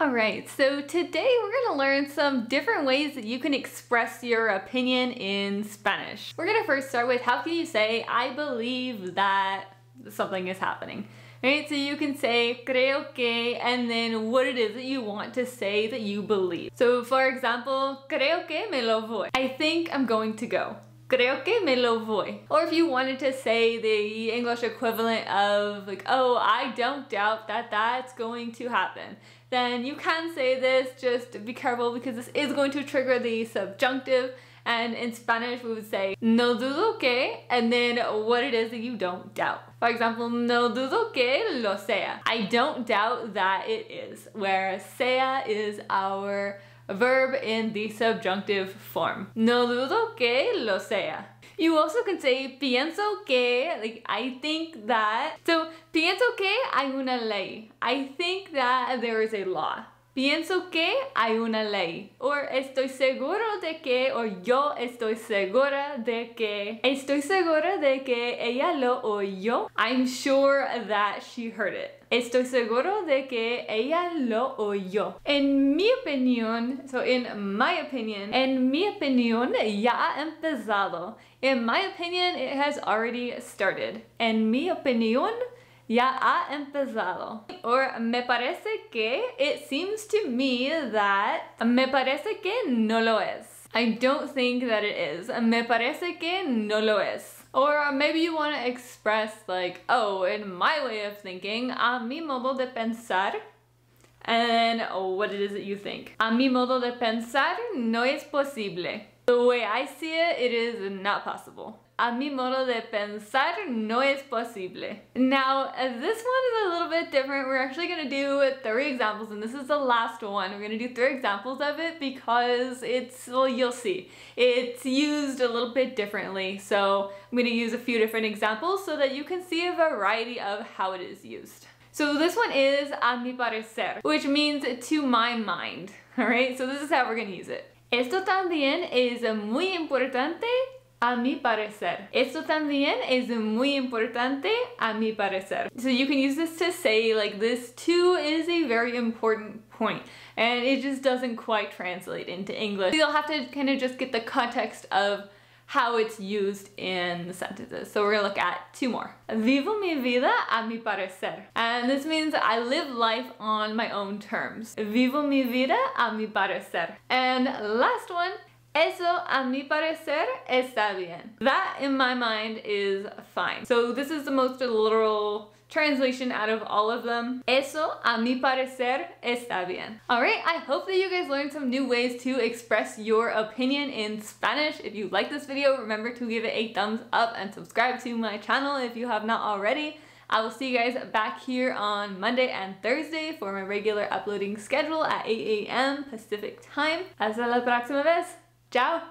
All right, so today we're gonna learn some different ways that you can express your opinion in Spanish. We're gonna first start with how can you say, I believe that something is happening. Right, so you can say creo que and then what it is that you want to say that you believe. So for example, creo que me lo voy. I think I'm going to go. Creo que me lo voy. Or if you wanted to say the English equivalent of like, oh, I don't doubt that that's going to happen then you can say this, just be careful because this is going to trigger the subjunctive and in Spanish we would say no dudo que and then what it is that you don't doubt. For example, no dudo que lo sea. I don't doubt that it is, where sea is our verb in the subjunctive form. No dudo que lo sea. You also can say pienso que, like I think that. So pienso que hay una ley. I think that there is a law. Pienso que hay una ley. O estoy seguro de que, o yo estoy segura de que, estoy segura de que ella lo oyó. I'm sure that she heard it. Estoy seguro de que ella lo oyó. En mi opinión, so in my opinion, en mi opinión ya ha empezado. In my opinion, it has already started. En mi opinión, ya ha empezado. Or me parece que, it seems to me that, me parece que no lo es. I don't think that it is. Me parece que no lo es. Or maybe you want to express like, oh, in my way of thinking, a mi modo de pensar, and then oh, what it is that you think. A mi modo de pensar no es posible. The way I see it, it is not possible. A mi modo de pensar no es posible. Now, this one is a little bit different. We're actually gonna do three examples, and this is the last one. We're gonna do three examples of it because it's, well, you'll see. It's used a little bit differently, so I'm gonna use a few different examples so that you can see a variety of how it is used. So this one is a mi parecer, which means to my mind, all right? So this is how we're gonna use it. Esto también es muy importante a mi parecer. Esto también es muy importante a mi parecer. So you can use this to say like this too is a very important point and it just doesn't quite translate into English. So you'll have to kind of just get the context of how it's used in the sentences. So we're gonna look at two more. Vivo mi vida a mi parecer. And this means I live life on my own terms. Vivo mi vida a mi parecer. And last one, Eso a mi parecer está bien. That in my mind is fine. So this is the most literal translation out of all of them. Eso, a mi parecer, está bien. All right, I hope that you guys learned some new ways to express your opinion in Spanish. If you like this video, remember to give it a thumbs up and subscribe to my channel if you have not already. I will see you guys back here on Monday and Thursday for my regular uploading schedule at 8 a.m. Pacific time. Hasta la próxima vez. Ciao!